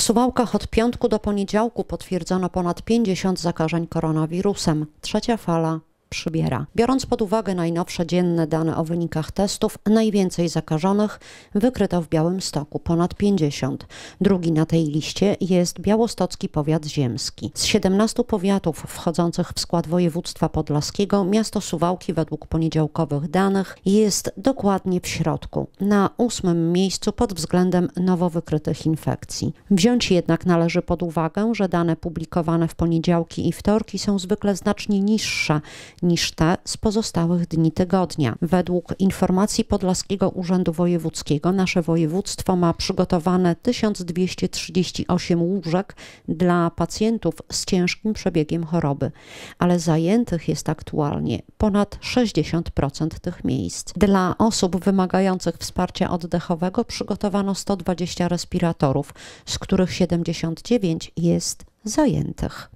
W Suwałkach od piątku do poniedziałku potwierdzono ponad 50 zakażeń koronawirusem. Trzecia fala przybiera. Biorąc pod uwagę najnowsze dzienne dane o wynikach testów, najwięcej zakażonych wykryto w Białymstoku, ponad 50. Drugi na tej liście jest białostocki powiat ziemski. Z 17 powiatów wchodzących w skład województwa podlaskiego miasto Suwałki według poniedziałkowych danych jest dokładnie w środku, na ósmym miejscu pod względem nowo wykrytych infekcji. Wziąć jednak należy pod uwagę, że dane publikowane w poniedziałki i wtorki są zwykle znacznie niższe niż te z pozostałych dni tygodnia. Według informacji Podlaskiego Urzędu Wojewódzkiego nasze województwo ma przygotowane 1238 łóżek dla pacjentów z ciężkim przebiegiem choroby, ale zajętych jest aktualnie ponad 60% tych miejsc. Dla osób wymagających wsparcia oddechowego przygotowano 120 respiratorów, z których 79 jest zajętych.